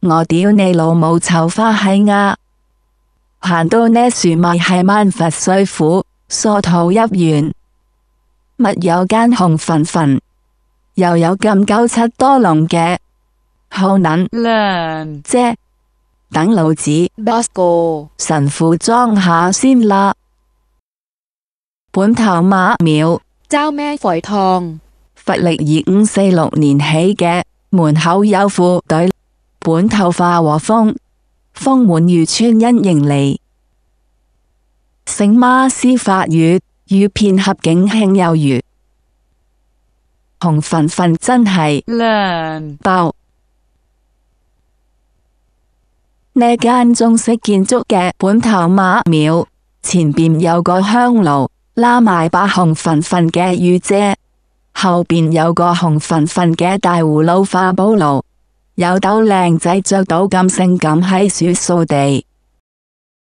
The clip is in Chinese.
我屌你老母！臭花系啊！行到呢树咪系万佛碎苦，疏土一员，咪有间红粉粉，又有咁九七多龙嘅，好捻靓姐，等老子 Bosco 神父装下先啦，本头马庙招咩肥汤？佛历二五四六年起嘅，门口有副袋。本头化和风，风满如村因迎嚟。醒妈施法月，月片合景庆有如红粉粉真系靓爆！呢间中式建筑嘅本头马庙前边有个香炉，拉埋把红粉粉嘅雨遮，后边有个红粉粉嘅大葫芦化宝炉。有到靓仔着到咁性感喺雪扫地。